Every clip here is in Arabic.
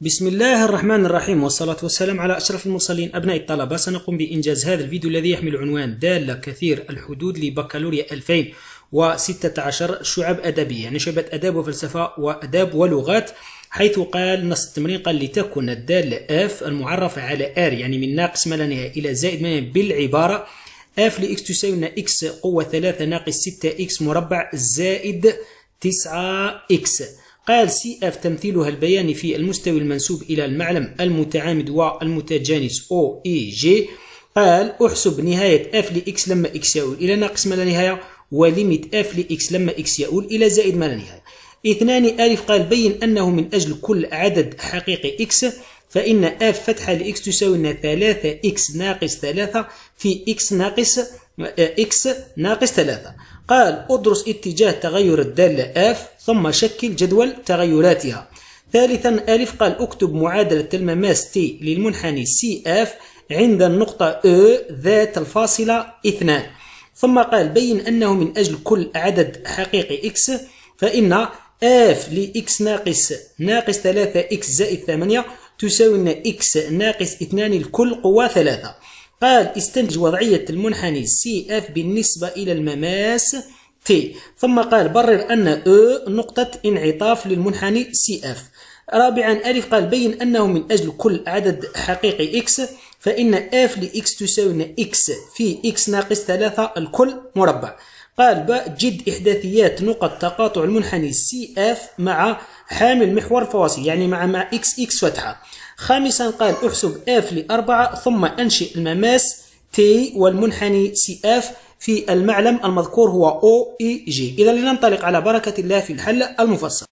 بسم الله الرحمن الرحيم والصلاة والسلام على أشرف المرسلين أبناء الطلبة سنقوم بإنجاز هذا الفيديو الذي يحمل عنوان دالة كثير الحدود لبكالوريا 2016 شعب أدبية يعني شعبة أداب وفلسفة وأداب ولغات حيث قال نص التمرين قال لتكن الدالة اف المعرفة على R يعني من ناقص ما لا إلى زائد ما بالعبارة اف لإكس تساوي إكس قوة 3 ناقص 6 إكس مربع زائد 9 إكس قال سي اف تمثيلها البياني في المستوي المنسوب إلى المعلم المتعامد والمتجانس أو إي جي قال احسب نهاية اف لإكس لما إكس يؤول إلى ناقص ما لا نهاية وليميت اف لإكس لما إكس يؤول إلى زائد ما لا نهاية اثنان ألف قال بين أنه من أجل كل عدد حقيقي إكس فإن اف فتحة لإكس تساوي لنا 3 إكس ناقص 3 في إكس ناقص إكس ناقص 3 قال ادرس اتجاه تغير الدالة اف ثم شكل جدول تغيراتها ثالثا ألف قال اكتب معادلة المماس تي للمنحني سي اف عند النقطة أ e ذات الفاصلة اثنان ثم قال بين أنه من أجل كل عدد حقيقي إكس فإن اف لإكس ناقص ناقص 3 إكس زائد 8 تساوي إن إكس ناقص 2 الكل قوى 3 قال استنتج وضعية المنحني سي اف بالنسبة إلى المماس تي ثم قال برر أن او e نقطة انعطاف للمنحني سي اف رابعا ألف قال بين أنه من أجل كل عدد حقيقي إكس فإن اف لإكس تساوي إكس في إكس ناقص ثلاثة الكل مربع قال ب جد إحداثيات نقط تقاطع المنحني سي اف مع حامل محور فواصل يعني مع مع إكس إكس فتحة خامسا قال احسب اف لأربعة ثم أنشئ المماس تي والمنحني سي اف في المعلم المذكور هو او اي جي إذا لننطلق على بركة الله في الحل المفصل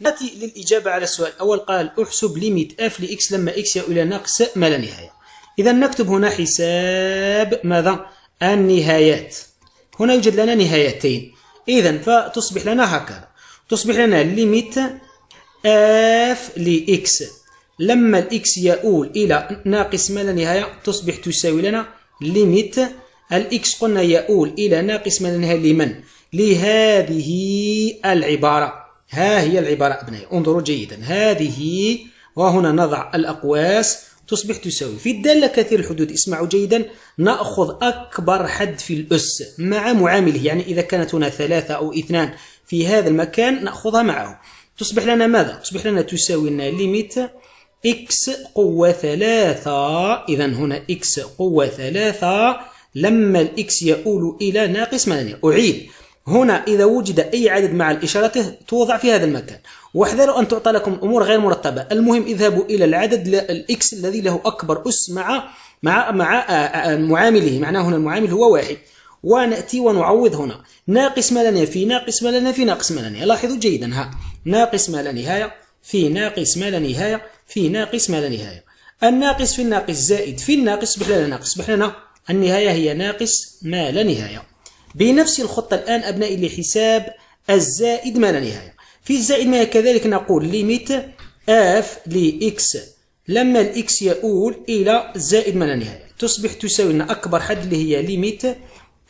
نأتي للإجابة على السؤال الأول قال احسب ليميت اف لإكس لما إكس يؤول إلى ناقص ما لا نهاية إذا نكتب هنا حساب ماذا؟ النهايات هنا يوجد لنا نهايتين إذا فتصبح لنا هكذا تصبح لنا ليميت اف لإكس لما الإكس يؤول إلى ناقص ما لا نهاية تصبح تساوي لنا ليميت الإكس قلنا يؤول إلى ناقص ما لا نهاية لمن؟ لهذه العبارة ها هي العبارة أبنائي انظروا جيدا هذه وهنا نضع الأقواس تصبح تساوي في الدالة كثير الحدود اسمعوا جيدا نأخذ أكبر حد في الأس مع معامله يعني إذا كانت هنا ثلاثة أو اثنان في هذا المكان نأخذها معه تصبح لنا ماذا؟ تصبح لنا تساوي لنا ليميت إكس قوة ثلاثة إذا هنا إكس قوة ثلاثة لما الإكس يؤول إلى ناقص 8 أعيد هنا إذا وجد أي عدد مع الإشارة توضع في هذا المكان واحذروا أن تعطى لكم أمور غير مرتبة المهم اذهبوا إلى العدد الإكس الذي له أكبر أس مع مع مع معامله معناه هنا المعامل هو واحد ونأتي ونعوض هنا ناقص ما لنا في ناقص ما لنا في ناقص ما لا نهاية لاحظوا جيدا ها ناقص ما لا نهاية في ناقص ما لا نهاية في ناقص ما لا نهاية الناقص في الناقص زائد في الناقص يصبح لنا ناقص يصبح لنا النهاية هي ناقص ما لا نهاية بنفس الخطة الآن أبنائي لحساب الزائد ما لا نهاية في الزائد ما كذلك نقول ليميت اف لإكس لما الإكس يؤول إلى زائد ما لا نهاية تصبح تساوي لنا أكبر حد اللي هي ليميت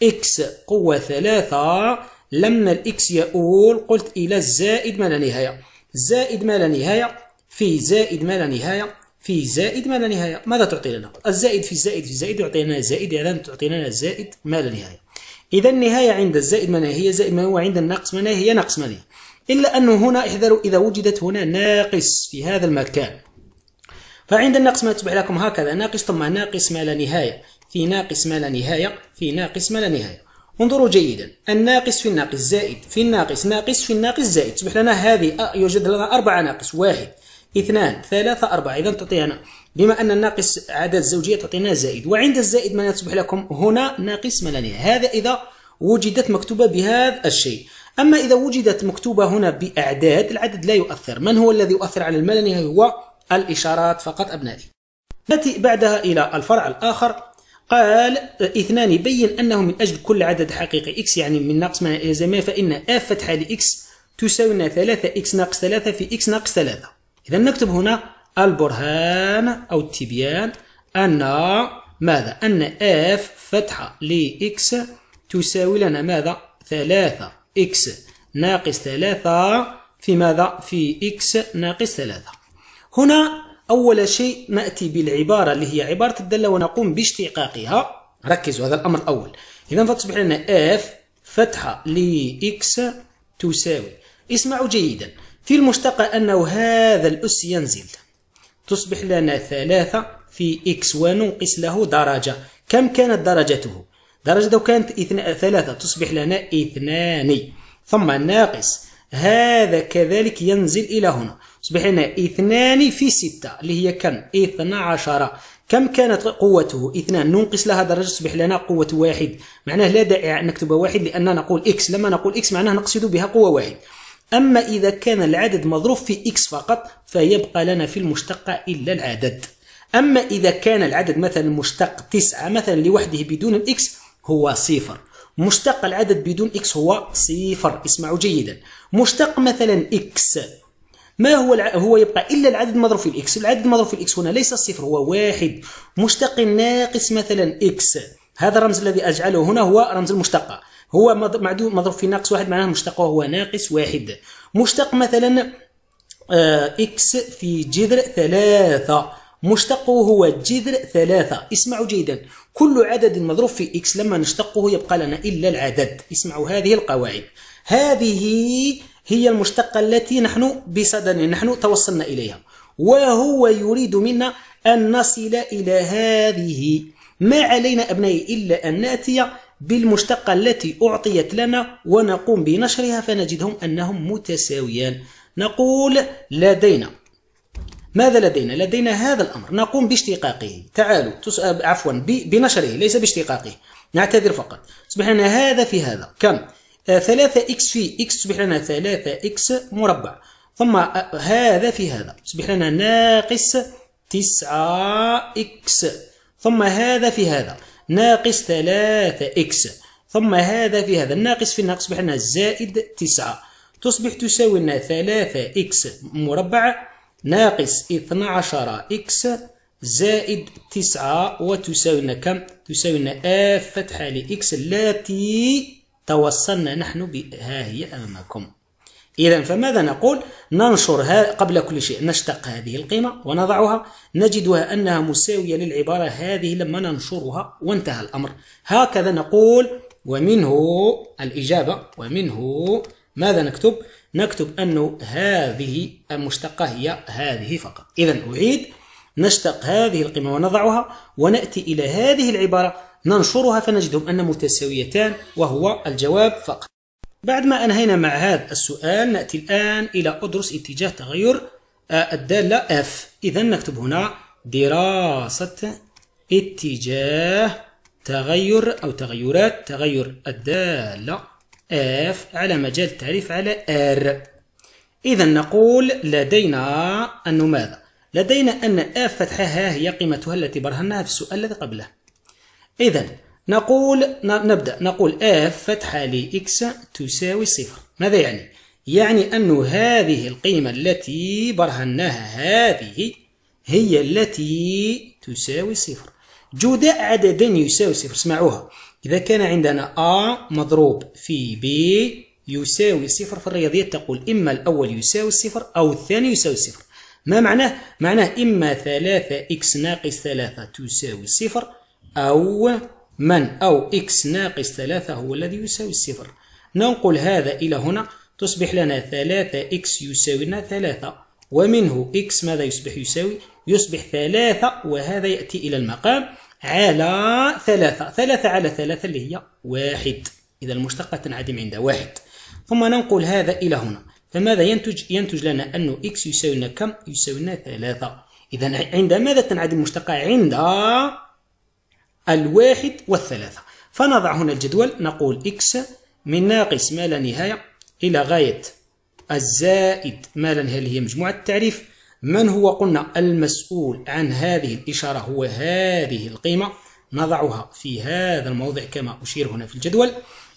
إكس قوة ثلاثة لما الإكس يؤول قلت إلى الزائد ما لا نهاية زائد ما لا نهاية في زائد ما لا نهاية في زائد ما لا نهاية ماذا تعطي لنا؟ الزائد في الزائد في الزائد يعطي لنا زائد إذا تعطي لنا زائد ما لا نهاية إذا النهاية عند الزائد ما هي زائد ما هو عند الناقص ما هي ناقص ما نهايه إلا أنه هنا احذروا إذا وجدت هنا ناقص في هذا المكان فعند الناقص ما تصبح لكم هكذا ناقص ثم ناقص ما لا نهاية في ناقص ما لا نهاية في ناقص ما لا نهاية انظروا جيدا الناقص في الناقص زائد في الناقص ناقص في الناقص زائد تصبح لنا هذه آه، يوجد لنا أربعة ناقص واحد اثنان ثلاثة أربعة إذا تعطينا بما أن الناقص عدد الزوجية تعطينا زائد وعند الزائد ما تصبح لكم هنا ناقص ما لا هذا إذا وجدت مكتوبة بهذا الشيء أما إذا وجدت مكتوبة هنا بأعداد العدد لا يؤثر من هو الذي يؤثر على المال هو الإشارات فقط أبنائي نأتي بعدها إلى الفرع الآخر قال اثنان بين أنه من أجل كل عدد حقيقي x يعني من ناقص ما إلى فإن f فتحة لx تساوي 3 x ناقص 3 في x ناقص 3 إذا نكتب هنا البرهان أو التبيان أن ماذا؟ أن اف فتحة لإكس تساوي لنا ماذا؟ ثلاثة إكس ناقص ثلاثة في ماذا؟ في إكس ناقص ثلاثة هنا أول شيء نأتي بالعبارة اللي هي عبارة الدالة ونقوم باشتقاقها ركزوا هذا الأمر الأول إذا فتصبح لنا اف فتحة لإكس تساوي اسمعوا جيدا في المشتقة أنه هذا الأس ينزل تصبح لنا ثلاثة في x1 نقص له درجة كم كانت درجته؟ درجته كانت اثنى... ثلاثة تصبح لنا اثنان ثم ناقص هذا كذلك ينزل إلى هنا تصبح لنا اثنان في ستة اللي هي كم؟ اثنا عشر كم كانت قوته؟ اثنان ننقص لها درجة تصبح لنا قوة واحد معناه لا داعي أن نكتب واحد لأننا نقول x لما نقول x معناه نقصد بها قوة واحد أما إذا كان العدد مضروب في x فقط فيبقى لنا في المشتقة إلا العدد أما إذا كان العدد مثلا مشتق 9 مثلا لوحده بدون الإكس هو صفر مشتق العدد بدون إكس هو صفر اسمعوا جيدا مشتق مثلا إكس ما هو الع... هو يبقى إلا العدد المضروب في الإكس العدد المضروب في الإكس هنا ليس صفر هو واحد مشتق ناقص مثلا إكس هذا الرمز الذي أجعله هنا هو رمز المشتقة هو مضروب في ناقص واحد معناه مشتقه هو ناقص واحد مشتق مثلا إكس آه، في جذر ثلاثة مشتقه هو جذر ثلاثة اسمعوا جيدا كل عدد مضروب في إكس لما نشتقه يبقى لنا إلا العدد اسمعوا هذه القواعد هذه هي المشتقة التي نحن بصدد نحن توصلنا إليها وهو يريد منا أن نصل إلى هذه ما علينا أبنائي إلا أن نأتي بالمشتقة التي أعطيت لنا ونقوم بنشرها فنجدهم أنهم متساويان نقول لدينا ماذا لدينا؟ لدينا هذا الأمر نقوم باشتقاقه تعالوا عفوا بنشره ليس باشتقاقه نعتذر فقط تصبح لنا هذا في هذا كم؟ 3 آه، اكس في اكس تصبح لنا 3 اكس مربع ثم آه، هذا في هذا تصبح لنا ناقص 9 اكس ثم هذا في هذا ناقص 3 إكس ثم هذا في هذا الناقص في الناقص بحنا زائد 9 تصبح تساوي لنا 3 إكس مربع ناقص 12 إكس زائد 9 وتساوي لنا كم؟ تساوي لنا آف فتحة لإكس التي توصلنا نحن بها هي أمامكم إذا فماذا نقول؟ ننشر قبل كل شيء نشتق هذه القيمة ونضعها نجدها أنها مساوية للعبارة هذه لما ننشرها وانتهى الأمر هكذا نقول ومنه الإجابة ومنه ماذا نكتب؟ نكتب أن هذه المشتقة هي هذه فقط إذا أعيد نشتق هذه القيمة ونضعها ونأتي إلى هذه العبارة ننشرها فنجدهم أن متساويتان وهو الجواب فقط بعد ما أنهينا مع هذا السؤال نأتي الآن إلى أدرس اتجاه تغير آه، الدالة F إذا نكتب هنا دراسة اتجاه تغير أو تغيرات تغير الدالة F على مجال التعريف على R إذا نقول لدينا أن ماذا؟ لدينا أن F فتحها هي قيمتها التي برهناها في السؤال الذي قبله إذا نقول نبدأ نقول f فتحة لاكس تساوي صفر ماذا يعني؟ يعني أن هذه القيمة التي برهناها هذه هي التي تساوي صفر جداء عددين يساوي صفر اسمعوها إذا كان عندنا A مضروب في B يساوي صفر في الرياضيات تقول إما الأول يساوي صفر أو الثاني يساوي صفر ما معناه؟ معناه إما 3 x ناقص 3 تساوي صفر أو من أو إكس ناقص ثلاثة هو الذي يساوي الصفر ننقل هذا إلى هنا تصبح لنا ثلاثة إكس يساوينا ثلاثة ومنه إكس ماذا يصبح يساوي يصبح ثلاثة وهذا يأتي إلى المقام على ثلاثة ثلاثة على ثلاثة اللي هي واحد إذا المشتقة تنعدم عند واحد ثم ننقل هذا إلى هنا فماذا ينتج ينتج لنا أنه إكس يساوينا كم يساوينا ثلاثة إذا عند ماذا تنعدم المشتقة عند الواحد والثلاثة فنضع هنا الجدول نقول إكس من ناقص ما لا نهاية إلى غاية الزائد ما لا نهاية اللي هي مجموعة التعريف من هو قلنا المسؤول عن هذه الإشارة هو هذه القيمة نضعها في هذا الموضع كما أشير هنا في الجدول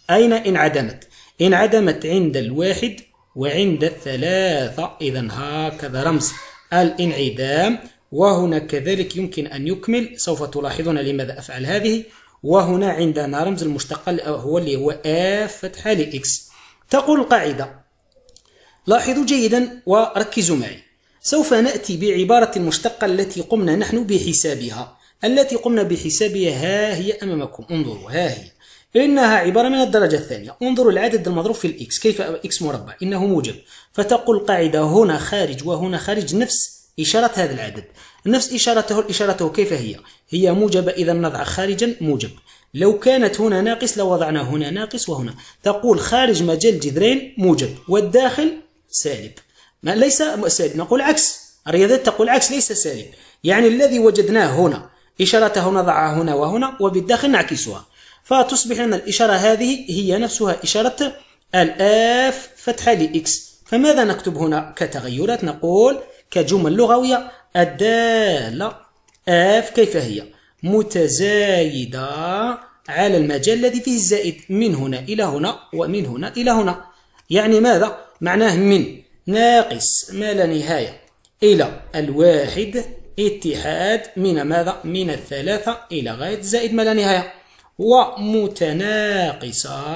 أين انعدمت؟ انعدمت عند الواحد وعند الثلاثة إذا هكذا رمز الانعدام وهنا كذلك يمكن أن يكمل سوف تلاحظون لماذا أفعل هذه وهنا عندنا رمز المشتقة هو اللي هو آف فتحة لإكس تقول القاعدة لاحظوا جيدا وركزوا معي سوف نأتي بعبارة المشتقة التي قمنا نحن بحسابها التي قمنا بحسابها ها هي أمامكم انظروا ها هي إنها عبارة من الدرجة الثانية انظروا العدد المضروب في الإكس كيف إكس مربع إنه موجب فتقول القاعدة هنا خارج وهنا خارج نفس إشارة هذا العدد نفس إشارته إشارته كيف هي؟ هي موجبة إذا نضع خارجا موجب لو كانت هنا ناقص لوضعنا وضعنا هنا ناقص وهنا تقول خارج مجال جذرين موجب والداخل سالب ما ليس سالب نقول عكس الرياضيات تقول عكس ليس سالب يعني الذي وجدناه هنا إشارته نضعها هنا وهنا وبالداخل نعكسها فتصبح أن الإشارة هذه هي نفسها إشارة الآف فتحة لإكس فماذا نكتب هنا كتغيرات نقول كجمل لغوية الدالة آف كيف هي متزايدة على المجال الذي فيه الزائد من هنا إلى هنا ومن هنا إلى هنا يعني ماذا؟ معناه من ناقص ما لا نهاية إلى الواحد اتحاد من ماذا؟ من الثلاثة إلى غاية زائد ما لا نهاية ومتناقصة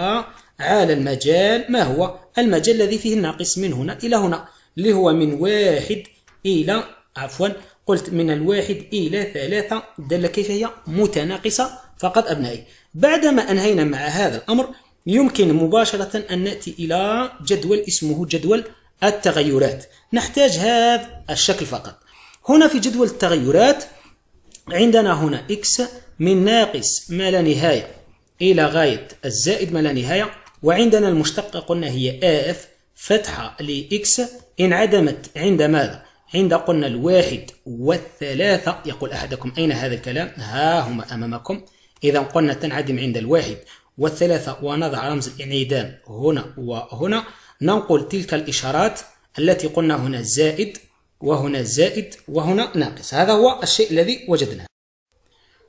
على المجال ما هو؟ المجال الذي فيه الناقص من هنا إلى هنا اللي هو من واحد إلى عفوا قلت من الواحد إلى ثلاثة الدالة هي متناقصة فقط أبنائي بعدما أنهينا مع هذا الأمر يمكن مباشرة أن نأتي إلى جدول اسمه جدول التغيرات نحتاج هذا الشكل فقط هنا في جدول التغيرات عندنا هنا اكس من ناقص ما لا نهاية إلى غاية الزائد ما لا نهاية وعندنا المشتقة قلنا هي اف فتحة لاكس انعدمت عند ماذا؟ عند قلنا الواحد والثلاثة يقول أحدكم أين هذا الكلام ها هما أمامكم إذا قلنا تنعدم عند الواحد والثلاثة ونضع رمز الانعدام هنا وهنا ننقل تلك الإشارات التي قلنا هنا زائد وهنا زائد وهنا ناقص هذا هو الشيء الذي وجدناه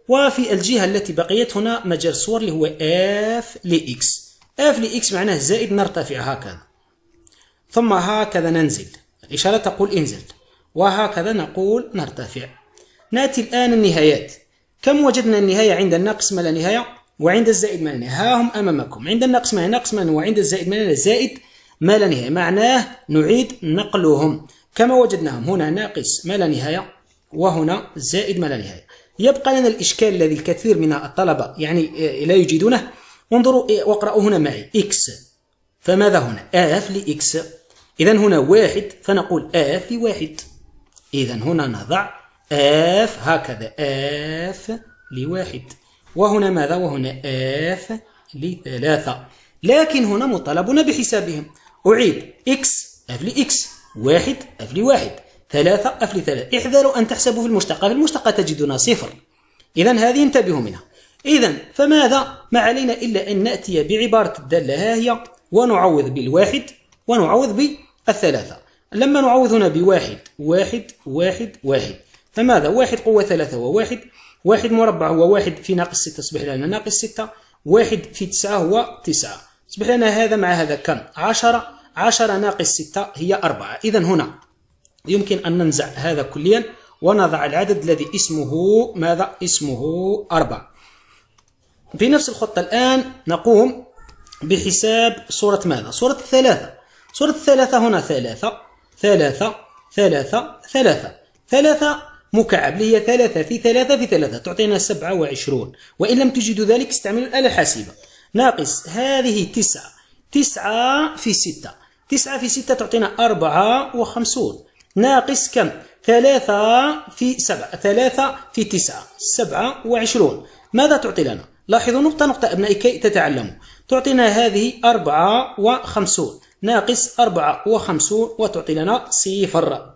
وفي الجهة التي بقيت هنا مجال صور اللي هو اف لإكس اف لإكس معناه زائد نرتفع هكذا ثم هكذا ننزل الإشارة تقول انزل وهكذا نقول نرتفع نأتي الآن النهايات كم وجدنا النهاية عند الناقص ما لا نهاية وعند الزائد ما لا نهاية ها هم أمامكم عند الناقص ما لا ناقص ما وعند الزائد ما لا زائد ما لا نهاية معناه نعيد نقلهم كما وجدناهم هنا ناقص ما لا نهاية وهنا زائد ما لا نهاية يبقى لنا الإشكال الذي الكثير من الطلبة يعني لا يجدونه انظروا واقرأوا هنا معي إكس فماذا هنا؟ آف لإكس إذا هنا واحد فنقول آف لواحد إذا هنا نضع اف هكذا اف لواحد وهنا ماذا وهنا اف لثلاثة لكن هنا مطالبون بحسابهم أعيد إكس أف لإكس واحد أف لواحد ثلاثة أف لثلاثة احذروا أن تحسبوا في المشتقة في المشتقة تجدنا صفر إذا هذه انتبهوا منها إذا فماذا ما علينا إلا أن نأتي بعبارة الدالة ها هي ونعوض بالواحد ونعوض بالثلاثة لما نعوض هنا بواحد واحد واحد واحد فماذا واحد قوة ثلاثة هو واحد واحد مربع هو واحد في ناقص ستة تصبح لنا ناقص ستة واحد في تسعة هو تسعة تصبح لنا هذا مع هذا كم عشرة عشرة ناقص ستة هي أربعة إذا هنا يمكن أن ننزع هذا كليا ونضع العدد الذي اسمه ماذا اسمه أربعة بنفس الخطة الآن نقوم بحساب صورة ماذا صورة الثلاثة صورة الثلاثة هنا ثلاثة ثلاثة ثلاثة ثلاثة ثلاثة مكعب اللي هي ثلاثة في ثلاثة في ثلاثة تعطينا سبعة وعشرون وإن لم تجدوا ذلك استعملوا الآلة الحاسبة ناقص هذه تسعة تسعة في ستة تسعة في ستة تعطينا أربعة وخمسون ناقص كم ثلاثة في سبعة ثلاثة في تسعة سبعة وعشرون ماذا تعطي لنا لاحظوا نقطة نقطة أبنائي كي تتعلموا تعطينا هذه أربعة وخمسون ناقص 54 وتعطي لنا صفر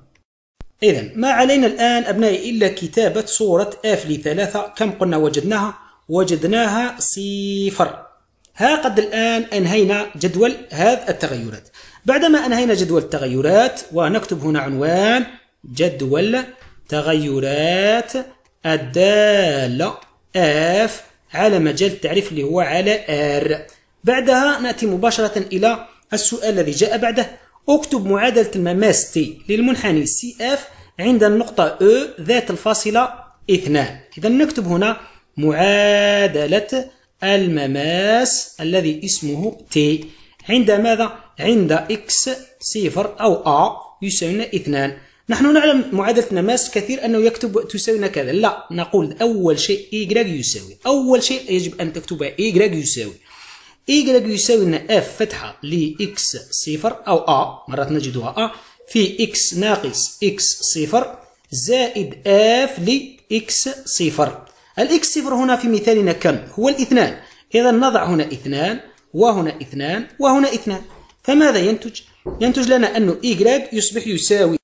إذا ما علينا الآن أبنائي إلا كتابة صورة اف لثلاثة كم قلنا وجدناها؟ وجدناها صفر ها قد الآن أنهينا جدول هذا التغيرات بعدما أنهينا جدول التغيرات ونكتب هنا عنوان جدول تغيرات الدالة اف على مجال التعريف اللي هو على R بعدها نأتي مباشرة إلى السؤال الذي جاء بعده اكتب معادلة المماس تي للمنحني سي اف عند النقطة او e ذات الفاصلة اثنان إذا نكتب هنا معادلة المماس الذي اسمه تي عند ماذا؟ عند اكس صفر أو أ يساوينا اثنان نحن نعلم معادلة المماس كثير أنه يكتب تساوينا كذا لا نقول أول شيء y يساوي أول شيء يجب أن تكتب y يساوي y يساوي لنا f فتحة لإكس صفر أو a مرات نجدها a في x ناقص x صفر زائد f لإكس صفر الإكس صفر هنا في مثالنا كم؟ هو الاثنان إذا نضع هنا اثنان وهنا اثنان وهنا اثنان فماذا ينتج؟ ينتج لنا أن y يصبح يساوي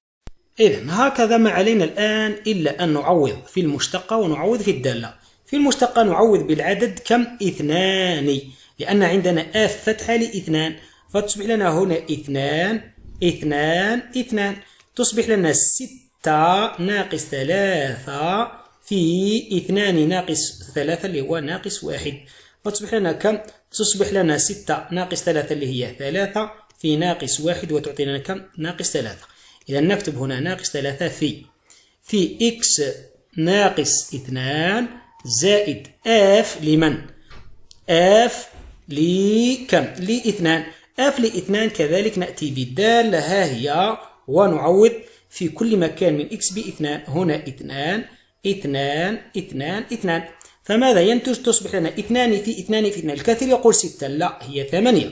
إذا هكذا ما علينا الآن إلا أن نعوض في المشتقة ونعوض في الدالة في المشتقة نعوض بالعدد كم؟ اثنان لأن عندنا آف فتحة لإثنان فتصبح لنا هنا اثنان اثنان اثنان تصبح لنا ستة ناقص ثلاثة في اثنان ناقص ثلاثة اللي هو ناقص واحد فتصبح لنا كم؟ تصبح لنا ستة ناقص ثلاثة اللي هي ثلاثة في ناقص واحد وتعطينا كم؟ ناقص ثلاثة إذا نكتب هنا ناقص ثلاثة في في إكس ناقص اثنان زائد اف لمن؟ اف لي كم لي اثنان اف لي اثنان كذلك نأتي بالدالة ها هي ونعوض في كل مكان من اكس باثنان هنا اثنان اثنان اثنان اثنان فماذا ينتج تصبح لنا اثنان في اثنان في اثنان الكثير يقول ستة لا هي ثمانية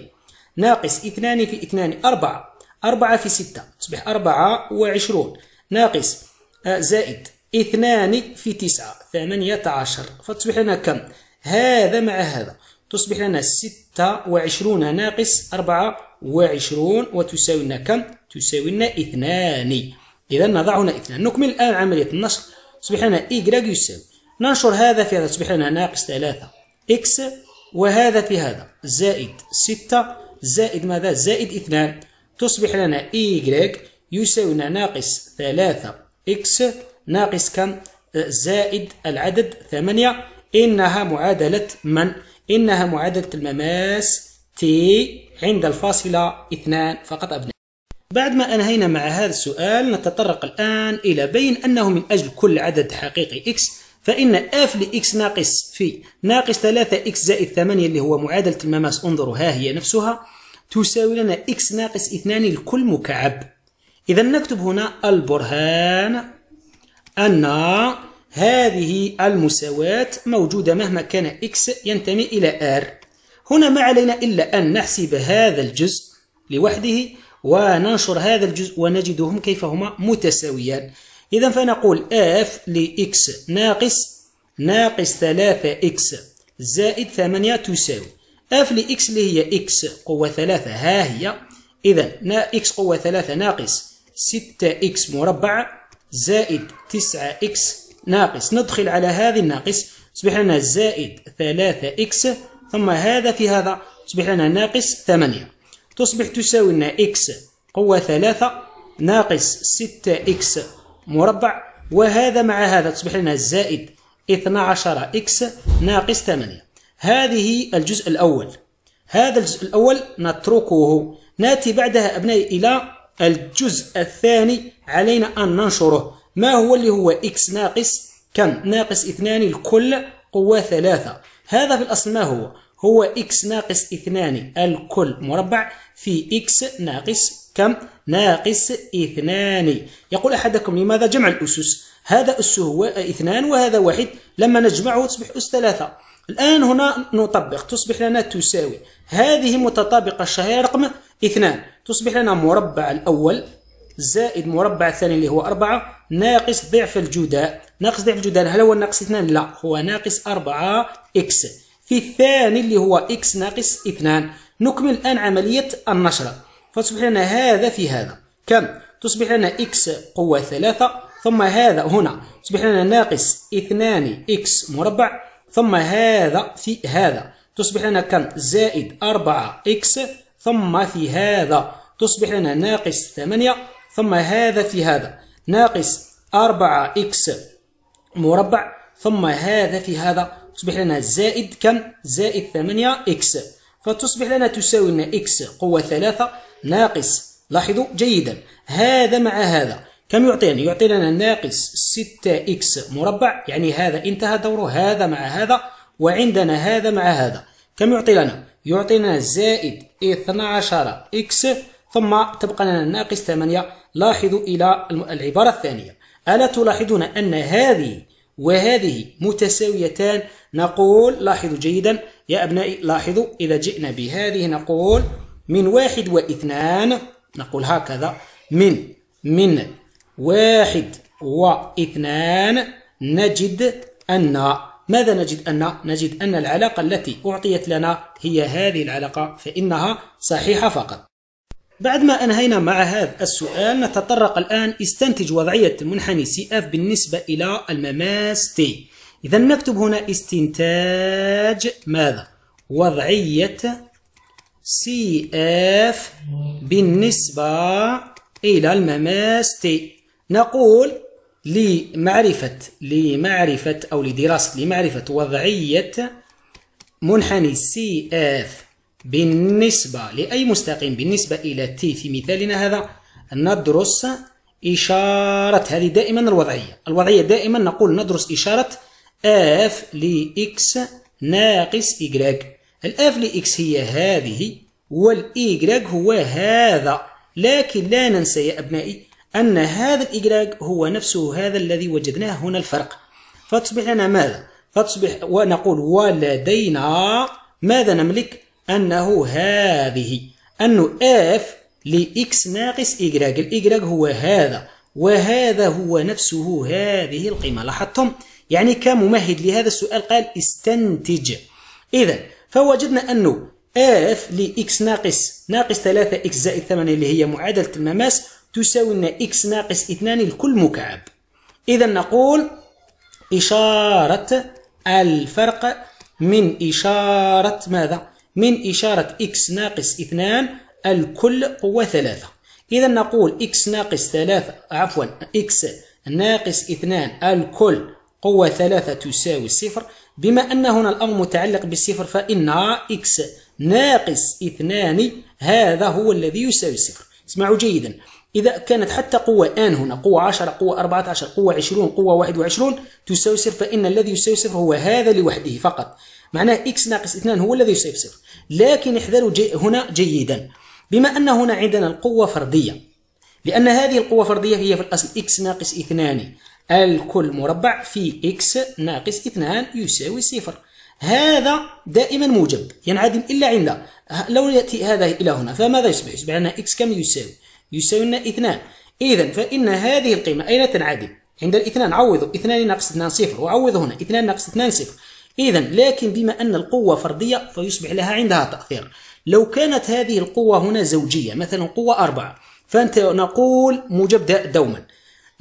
ناقص اثنان في اثنان أربعة أربعة في ستة تصبح أربعة وعشرون ناقص آه، زائد اثنان في تسعة ثمانية عشر فتصبح لنا كم هذا مع هذا تصبح لنا 26 ناقص 24 وتساوي لنا كم؟ تساوي لنا اثنان إذا نضع هنا اثنان نكمل الآن عملية النشر تصبح لنا إيكغراك يساوي ننشر هذا في هذا تصبح لنا ناقص 3 إكس وهذا في هذا زائد 6 زائد ماذا؟ زائد اثنان تصبح لنا إيكغراك يساوي لنا ناقص 3 إكس ناقص كم؟ زائد العدد 8 إنها معادلة من؟ إنها معادلة المماس تي عند الفاصلة اثنان فقط أبناء بعد ما أنهينا مع هذا السؤال نتطرق الآن إلى بين أنه من أجل كل عدد حقيقي x فإن f لx ناقص في ناقص 3 x زائد 8 اللي هو معادلة المماس انظروا ها هي نفسها تساوي لنا x ناقص 2 لكل مكعب إذا نكتب هنا البرهان أن هذه المساواة موجودة مهما كان إكس ينتمي إلى R هنا ما علينا إلا أن نحسب هذا الجزء لوحده وننشر هذا الجزء ونجدهم كيف هما متساويان إذا فنقول F لإكس ناقص ناقص 3 إكس زائد 8 تساوي F لإكس اللي هي إكس قوة 3 ها هي إذا إكس قوة 3 ناقص 6 إكس مربع زائد 9 إكس ناقص ندخل على هذه الناقص تصبح لنا زائد 3x ثم هذا في هذا تصبح لنا ناقص 8 تصبح تساوي لنا x قوة 3 ناقص 6x مربع وهذا مع هذا تصبح لنا زائد 12x ناقص 8 هذه الجزء الأول هذا الجزء الأول نتركه نأتي بعدها أبنائي إلى الجزء الثاني علينا أن ننشره ما هو اللي هو إكس ناقص كم ناقص اثنان الكل قوة ثلاثة هذا في الأصل ما هو هو إكس ناقص اثنان الكل مربع في إكس ناقص كم ناقص اثنان يقول أحدكم لماذا جمع الأسس هذا أس هو اثنان وهذا واحد لما نجمعه تصبح أس ثلاثة الآن هنا نطبق تصبح لنا تساوي هذه متطابقة الشهيرة رقم اثنان تصبح لنا مربع الأول زائد مربع الثاني اللي هو أربعة ناقص ضعف الجداء ناقص ضعف الجداء هل هو ناقص اثنان؟ لا هو ناقص أربعة اكس في الثاني اللي هو اكس ناقص اثنان نكمل الآن عملية النشرة فتصبح لنا هذا في هذا كم تصبح لنا اكس قوة ثلاثة ثم هذا هنا تصبح لنا ناقص اثنان اكس مربع ثم هذا في هذا تصبح لنا كم زائد أربعة اكس ثم في هذا تصبح لنا ناقص ثمانية ثم هذا في هذا ناقص 4 إكس مربع ثم هذا في هذا تصبح لنا زائد كم زائد 8 إكس فتصبح لنا تساوي لنا إكس قوة 3 ناقص لاحظوا جيدا هذا مع هذا كم يعطينا يعطينا ناقص 6 إكس مربع يعني هذا انتهى دوره هذا مع هذا وعندنا هذا مع هذا كم يعطي لنا يعطينا زائد 12 إكس ثم تبقى لنا ناقص 8 لاحظوا إلى العبارة الثانية ألا تلاحظون أن هذه وهذه متساويتان نقول لاحظوا جيدا يا أبنائي لاحظوا إذا جئنا بهذه نقول من واحد واثنان نقول هكذا من من واحد واثنان نجد أن ماذا نجد أن نجد أن العلاقة التي أعطيت لنا هي هذه العلاقة فإنها صحيحة فقط بعد ما أنهينا مع هذا السؤال نتطرق الآن استنتج وضعية المنحني سي اف بالنسبة إلى المماس تي إذا نكتب هنا استنتاج ماذا؟ وضعية سي اف بالنسبة إلى المماس تي نقول لمعرفة لمعرفة أو لدراسة لمعرفة وضعية منحني سي اف بالنسبة لأي مستقيم بالنسبة إلى تي في مثالنا هذا ندرس إشارة هذه دائما الوضعية الوضعية دائما نقول ندرس إشارة اف لإكس ناقص إيكغاك الآف لإكس هي هذه والإيكغاك هو هذا لكن لا ننسى يا أبنائي أن هذا الإيكغاك هو نفسه هذا الذي وجدناه هنا الفرق فتصبح لنا ماذا؟ فتصبح ونقول ولدينا ماذا نملك؟ أنه هذه أنه F لإكس ناقص إيجراج الإيجراج هو هذا وهذا هو نفسه هذه القيمة لاحظتم يعني كممهد لهذا السؤال قال استنتج إذا فوجدنا أنه اف لإكس ناقص ناقص 3 إكس زائد 8 اللي هي معادلة المماس تساوي لنا إكس ناقص 2 لكل مكعب إذا نقول إشارة الفرق من إشارة ماذا؟ من إشارة x ناقص 2 الكل قوة 3 إذا نقول x ناقص 3 عفوا x ناقص 2 الكل قوة 3 تساوي الصفر بما أن هنا الأمر متعلق بالصفر فإن x ناقص 2 هذا هو الذي يساوي الصفر اسمعوا جيدا إذا كانت حتى قوة آن هنا قوة 10 قوة 14 قوة 20 قوة 21 تساوي صفر فإن الذي يساوي صفر هو هذا لوحده فقط معناه إكس ناقص 2 هو الذي يساوي صفر لكن احذروا جي هنا جيدا بما أن هنا عندنا القوة فردية لأن هذه القوة فردية هي في الأصل إكس ناقص 2 الكل مربع في إكس ناقص 2 يساوي صفر هذا دائما موجب ينعدم إلا عند لو يأتي هذا إلى هنا فماذا يصبح؟ يصبح لنا إكس كم يساوي يساوي لنا اثنان إذا فإن هذه القيمة أين تنعدم؟ عند الاثنان عوضوا اثنان ناقص اثنان صفر وعوضوا هنا اثنان ناقص اثنان صفر إذا لكن بما أن القوة فردية فيصبح لها عندها تأثير لو كانت هذه القوة هنا زوجية مثلا قوة أربعة فأنت نقول موجب دوما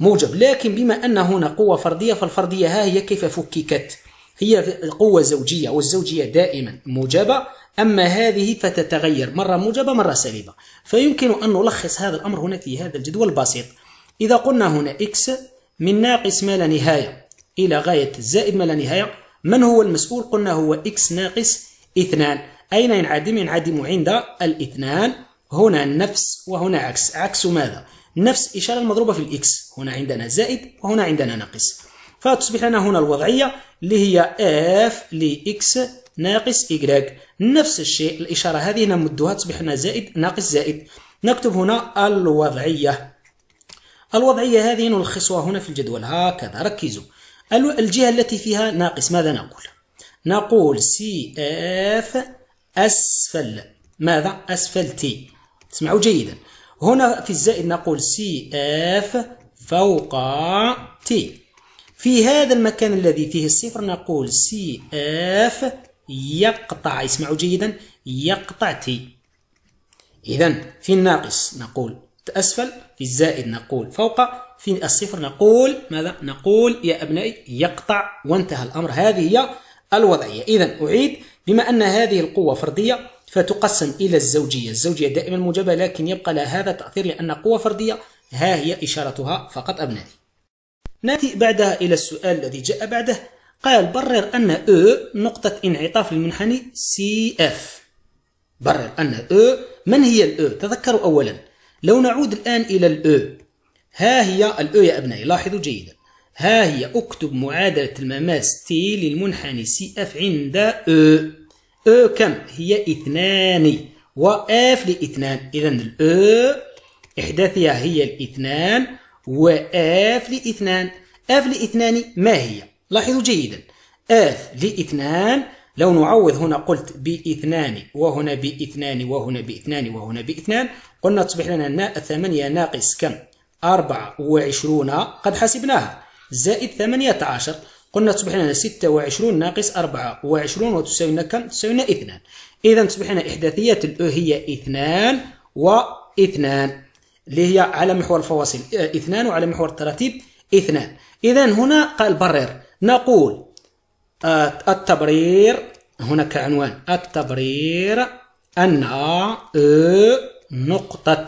موجب لكن بما أن هنا قوة فردية فالفردية ها هي كيف فككت هي قوة زوجية والزوجية دائما موجبة أما هذه فتتغير مرة موجبة مرة سالبة فيمكن أن نلخص هذا الأمر هنا في هذا الجدول البسيط إذا قلنا هنا x من ناقص ما لا نهاية إلى غاية زائد ما لا نهاية من هو المسؤول قلنا هو x ناقص اثنان أين ينعدم ينعدم عند الاثنان هنا نفس وهنا عكس عكس ماذا نفس إشارة المضروبة في الإكس هنا عندنا زائد وهنا عندنا ناقص فتصبح لنا هنا الوضعية اللي هي f لإكس ناقص y نفس الشيء الإشارة هذه نمدها تصبح لنا زائد ناقص زائد نكتب هنا الوضعية الوضعية هذه نلخصها هنا في الجدول هكذا ركزوا الجهة التي فيها ناقص ماذا نقول نقول سي اف أسفل ماذا أسفل تي اسمعوا جيدا هنا في الزائد نقول سي اف فوق تي في هذا المكان الذي فيه الصفر نقول سي اف يقطع اسمعوا جيدا يقطع تي إذا في الناقص نقول أسفل في الزائد نقول فوق في الصفر نقول ماذا نقول يا أبنائي يقطع وانتهى الأمر هذه هي الوضعية إذا أعيد بما أن هذه القوة فردية فتقسم إلى الزوجية الزوجية دائما موجبة لكن يبقى لها هذا تأثير لأن قوة فردية ها هي إشارتها فقط أبنائي نأتي بعدها إلى السؤال الذي جاء بعده قال برر أن أو نقطة انعطاف المنحني سي اف برر أن أو من هي الأو تذكروا أولا لو نعود الآن إلى الأو ها هي الأو يا أبنائي لاحظوا جيدا ها هي أكتب معادلة المماس تي للمنحني سي اف عند أو أو كم هي اثنان و اف لاثنان إذا الأو إحداثها هي الاثنان و اف لاثنان آف لاثنان ما هي؟ لاحظوا جيدا آث لاثنان لو نعوض هنا قلت باثنان وهنا باثنان وهنا باثنان وهنا باثنان قلنا تصبح لنا ثمانية ناقص كم أربعة وعشرون قد حسبناها زائد ثمانية عشر قلنا تصبح لنا 26 ناقص 24 وتساوي لنا كم؟ تساوي لنا 2 إذا تصبح لنا احداثيات الأو هي 2 و 2 اللي هي على محور الفواصل 2 آه، وعلى محور التراتيب 2 إذا هنا قال برر نقول آه، التبرير هناك عنوان التبرير أن نقطة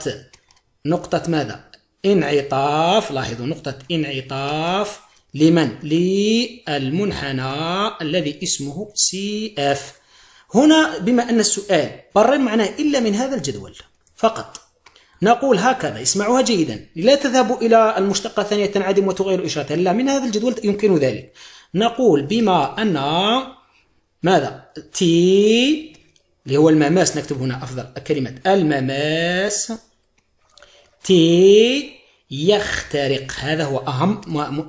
نقطة ماذا؟ انعطاف لاحظوا نقطة انعطاف لمن؟ للمنحنى الذي اسمه سي اف هنا بما أن السؤال برر معناه إلا من هذا الجدول فقط نقول هكذا اسمعوها جيدا لا تذهبوا إلى المشتقة الثانية تنعدم وتغير إشارتها لا من هذا الجدول يمكن ذلك نقول بما أن ماذا تي اللي هو المماس نكتب هنا أفضل كلمة المماس تي يخترق هذا هو أهم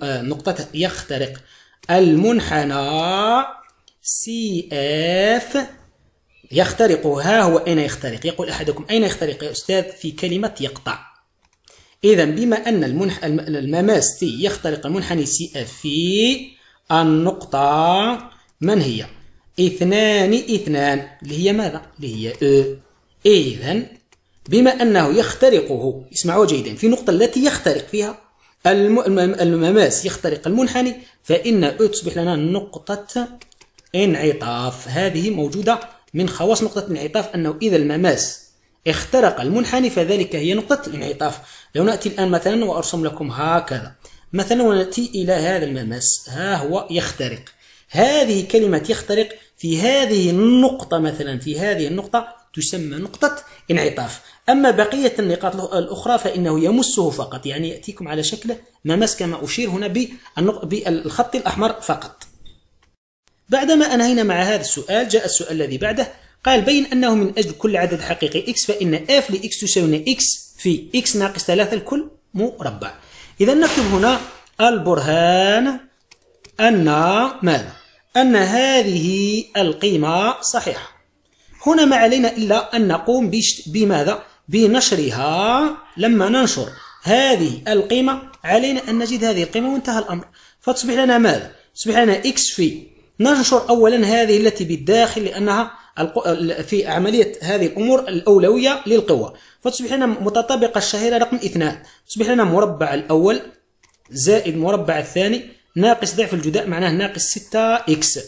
آه، نقطة يخترق المنحنى سي اف يخترق ها هو أين يخترق يقول أحدكم أين يخترق يا أستاذ في كلمة يقطع إذا بما أن المنح المماس تي يخترق المنحني يعني سي اف في النقطة من هي؟ اثنان اثنان اللي هي ماذا؟ اللي هي او إذا بما أنه يخترقه اسمعوا جيدا في النقطة التي يخترق فيها المماس يخترق المنحني يعني، فإن او تصبح لنا نقطة انعطاف هذه موجودة من خواص نقطة الانعطاف أنه إذا المماس اخترق المنحني فذلك هي نقطة الانعطاف لو نأتي الآن مثلا وأرسم لكم هكذا مثلا ونأتي إلى هذا المماس ها هو يخترق هذه كلمة يخترق في هذه النقطة مثلا في هذه النقطة تسمى نقطة انعطاف أما بقية النقاط الأخرى فإنه يمسه فقط يعني يأتيكم على شكل مماس كما أشير هنا بالخط الأحمر فقط بعدما أنهينا مع هذا السؤال جاء السؤال الذي بعده قال بين أنه من أجل كل عدد حقيقي x فإن f لx تساوي x في x ناقص 3 الكل مربع إذا نكتب هنا البرهان أن ماذا؟ أن هذه القيمة صحيحة هنا ما علينا إلا أن نقوم بماذا؟ بنشرها لما ننشر هذه القيمة علينا أن نجد هذه القيمة وانتهى الأمر فتصبح لنا ماذا؟ تصبح لنا x في ننشر أولا هذه التي بالداخل لأنها في عملية هذه الأمور الأولوية للقوة فتصبح لنا متطابقة الشهيرة رقم اثنان تصبح لنا مربع الأول زائد مربع الثاني ناقص ضعف الجداء معناه ناقص 6 إكس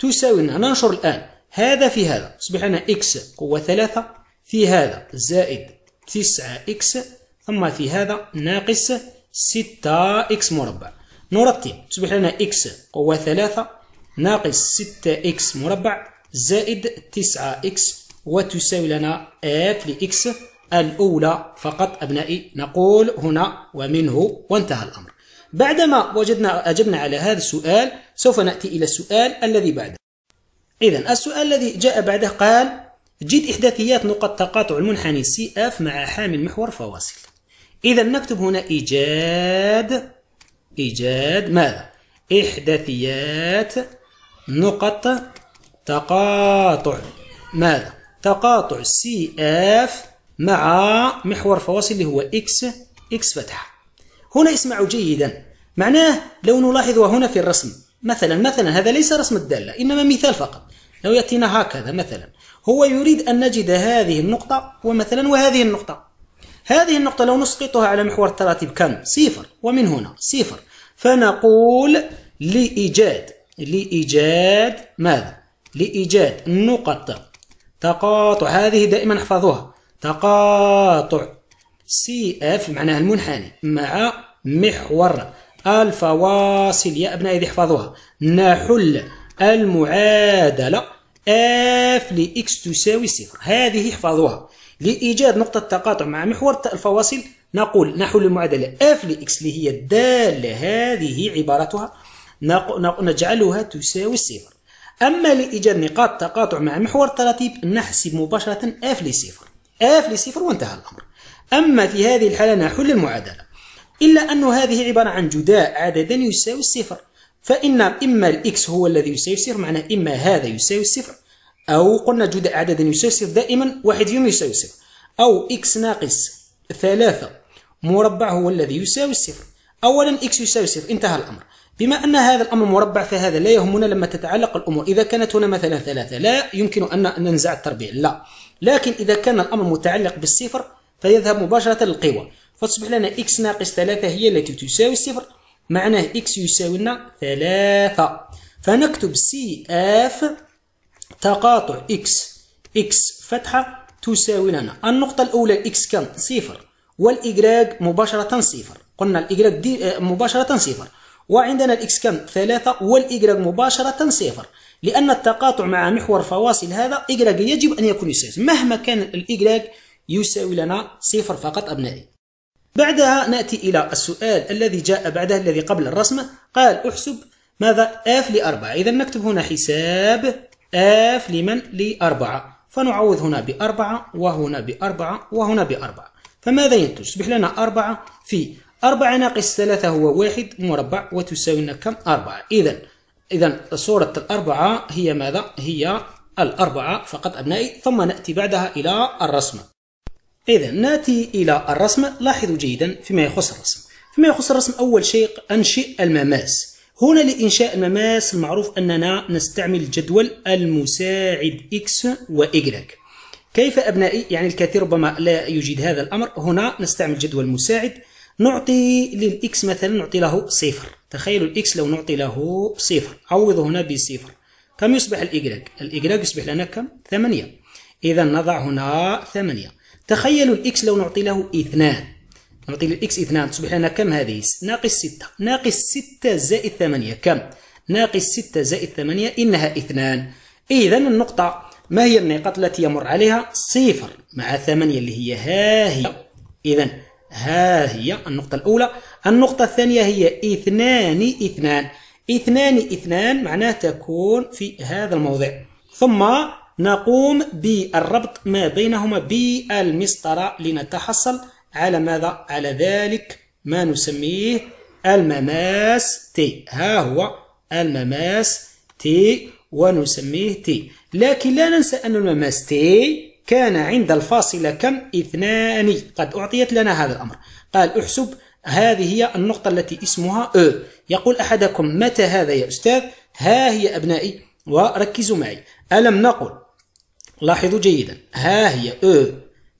تساوي لنا ننشر الآن هذا في هذا تصبح لنا إكس قوة ثلاثة في هذا زائد 9 إكس ثم في هذا ناقص 6 إكس مربع نرتب تصبح لنا إكس قوة ثلاثة ناقص 6 إكس مربع زائد 9 إكس وتساوي لنا اف لإكس الأولى فقط أبنائي نقول هنا ومنه وانتهى الأمر بعدما وجدنا أجبنا على هذا السؤال سوف نأتي إلى السؤال الذي بعده إذا السؤال الذي جاء بعده قال جد إحداثيات نقط تقاطع المنحني سي اف مع حامل محور فواصل إذا نكتب هنا إيجاد إيجاد ماذا؟ إحداثيات نقط تقاطع ماذا؟ تقاطع سي اف مع محور فواصل اللي هو اكس اكس فتحة هنا اسمعوا جيدا معناه لو نلاحظ هنا في الرسم مثلا مثلا هذا ليس رسم الدالة إنما مثال فقط لو يأتينا هكذا مثلا هو يريد أن نجد هذه النقطة ومثلا وهذه النقطة هذه النقطة لو نسقطها على محور التراتب كم؟ صفر ومن هنا صفر فنقول لإيجاد لإيجاد ماذا؟ لإيجاد النقط تقاطع هذه دائما احفظوها تقاطع سي اف معناها المنحني مع محور الفواصل يا أبنائي إذا احفظوها نحل المعادلة اف لإكس تساوي صفر هذه احفظوها لإيجاد نقطة تقاطع مع محور الفواصل نقول نحل المعادلة اف لإكس اللي هي الدالة هذه عبارتها نجعلها تساوي الصفر أما لإيجاد نقاط تقاطع مع محور التراتيب نحسب مباشرة اف لصفر اف لصفر وانتهى الأمر أما في هذه الحالة نحل المعادلة إلا أن هذه عبارة عن جداء عددا يساوي الصفر فإن إما الإكس هو الذي يساوي الصفر معناه إما هذا يساوي الصفر أو قلنا جداء عددا يساوي الصفر دائما واحد فيهم يساوي الصفر أو إكس ناقص ثلاثة مربع هو الذي يساوي الصفر أولا إكس يساوي الصفر انتهى الأمر بما أن هذا الأمر مربع فهذا لا يهمنا لما تتعلق الأمور إذا كانت هنا مثلا ثلاثة لا يمكن أن ننزع التربيع لا لكن إذا كان الأمر متعلق بالصفر فيذهب مباشرة للقوى فتصبح لنا x ناقص ثلاثة هي التي تساوي الصفر معناه x يساوي لنا ثلاثة فنكتب CF تقاطع x x فتحة تساوي لنا النقطة الأولى x كان صفر والإجراج مباشرة صفر قلنا الإجراج دي آه، مباشرة صفر وعندنا الإكس كم ثلاثة والإيجريك مباشرة صفر لأن التقاطع مع محور فواصل هذا إيجريك يجب أن يكون يساوي مهما كان الإيجريك يساوي لنا صفر فقط أبنائي بعدها نأتي إلى السؤال الذي جاء بعده الذي قبل الرسمة قال أحسب ماذا اف لأربعة إذا نكتب هنا حساب اف لمن لأربعة فنعوض هنا بأربعة وهنا بأربعة وهنا بأربعة فماذا ينتج؟ يصبح لنا أربعة في أربعة ناقص ثلاثة هو واحد مربع وتساوي لنا كم أربعة، إذا إذا صورة الأربعة هي ماذا؟ هي الأربعة فقط أبنائي ثم نأتي بعدها إلى الرسمة إذا نأتي إلى الرسمة لاحظوا جيدا فيما يخص الرسم فيما يخص الرسم أول شيء أنشئ المماس هنا لإنشاء المماس المعروف أننا نستعمل جدول المساعد X و Y كيف أبنائي؟ يعني الكثير ربما لا يجيد هذا الأمر هنا نستعمل جدول مساعد نعطي للإكس مثلا نعطي له صفر تخيلوا الإكس لو نعطي له صفر عوض هنا بصفر كم يصبح الإجراج؟ الإجراج يصبح لنا كم؟ ثمانية إذا نضع هنا ثمانية تخيلوا الإكس لو نعطي له اثنان نعطي للإكس اثنان تصبح لنا كم هذه؟ ناقص ستة ناقص ستة زائد ثمانية كم؟ ناقص ستة زائد ثمانية إنها اثنان إذا النقطة ما هي النقاط التي يمر عليها؟ صفر مع ثمانية اللي هي ها هي إذا ها هي النقطة الأولى النقطة الثانية هي اثنان اثنان اثنان اثنان معناه تكون في هذا الموضع ثم نقوم بالربط ما بينهما بالمسطرة لنتحصل على ماذا؟ على ذلك ما نسميه المماس تي ها هو المماس تي ونسميه تي لكن لا ننسى أن المماس تي كان عند الفاصلة كم اثنان قد أعطيت لنا هذا الأمر قال احسب هذه هي النقطة التي اسمها أو يقول أحدكم متى هذا يا أستاذ ها هي أبنائي وركزوا معي ألم نقل لاحظوا جيدا ها هي أو اللي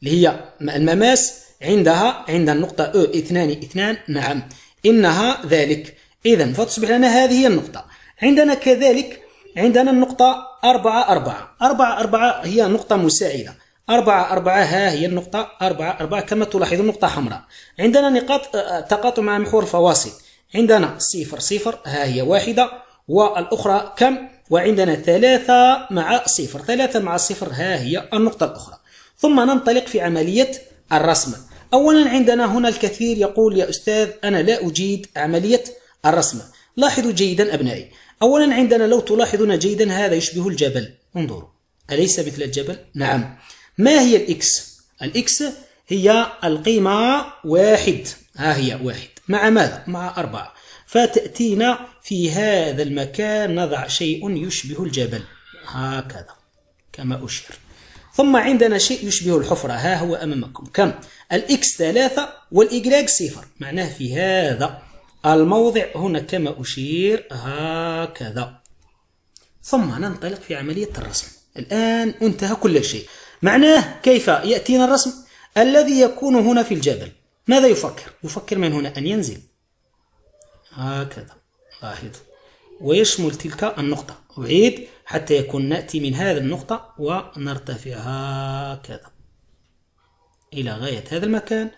هي المماس عندها عند النقطة أو اثنان اثنان نعم إنها ذلك إذا فتصبح لنا هذه هي النقطة عندنا كذلك عندنا النقطة أربعة أربعة أربعة أربعة هي نقطة مساعدة أربعة أربعة ها هي النقطة أربعة أربعة كما تلاحظون النقطة حمراء عندنا نقاط آه، آه، تقاطع مع محور الفواصل عندنا صفر صفر ها هي واحدة والأخرى كم وعندنا ثلاثة مع صفر ثلاثة مع صفر ها هي النقطة الأخرى ثم ننطلق في عملية الرسمة أولا عندنا هنا الكثير يقول يا أستاذ أنا لا أجيد عملية الرسمة لاحظوا جيدا أبنائي أولا عندنا لو تلاحظون جيدا هذا يشبه الجبل انظروا أليس مثل الجبل؟ نعم ما هي الإكس؟ الإكس هي القيمة واحد ها هي واحد مع ماذا؟ مع أربعة فتأتينا في هذا المكان نضع شيء يشبه الجبل هكذا كما أشير ثم عندنا شيء يشبه الحفرة ها هو أمامكم كم؟ الإكس ثلاثة والإيكغراك صفر معناه في هذا الموضع هنا كما أشير هكذا ثم ننطلق في عملية الرسم الآن انتهى كل شيء معناه كيف يأتينا الرسم الذي يكون هنا في الجبل ماذا يفكر؟ يفكر من هنا أن ينزل هكذا لاحظ ويشمل تلك النقطة أعيد حتى يكون نأتي من هذه النقطة ونرتفع هكذا إلى غاية هذا المكان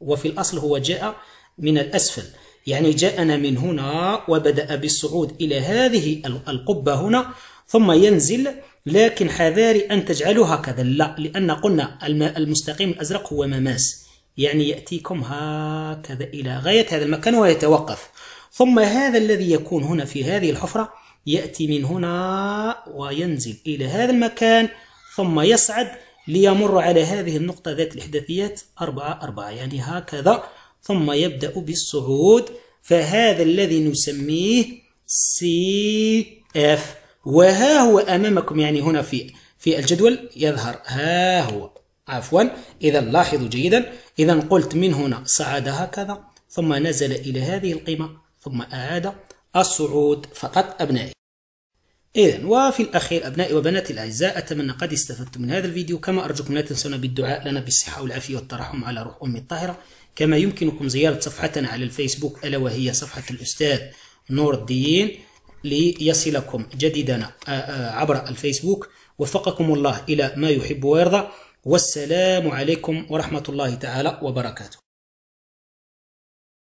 وفي الأصل هو جاء من الأسفل يعني جاءنا من هنا وبدأ بالصعود إلى هذه القبة هنا ثم ينزل لكن حذاري أن تجعلوا هكذا لا لأن قلنا المستقيم الأزرق هو مماس يعني يأتيكم هكذا إلى غاية هذا المكان ويتوقف ثم هذا الذي يكون هنا في هذه الحفرة يأتي من هنا وينزل إلى هذا المكان ثم يصعد ليمر على هذه النقطة ذات الإحداثيات أربعة أربعة يعني هكذا ثم يبدأ بالصعود فهذا الذي نسميه سي اف وها هو أمامكم يعني هنا في في الجدول يظهر ها هو عفوا إذا لاحظوا جيدا إذا قلت من هنا صعد هكذا ثم نزل إلى هذه القيمة ثم أعاد الصعود فقط أبنائي إذا وفي الأخير أبنائي وبناتي الأعزاء أتمنى قد استفدتم من هذا الفيديو كما أرجوكم لا تنسونا بالدعاء لنا بالصحة والعافية والترحم على روح أمي الطاهرة كما يمكنكم زيارة صفحتنا على الفيسبوك ألا وهي صفحة الأستاذ نور الدين ليصلكم جديدنا آه، آه، عبر الفيسبوك وفقكم الله إلى ما يحب ويرضى والسلام عليكم ورحمة الله تعالى وبركاته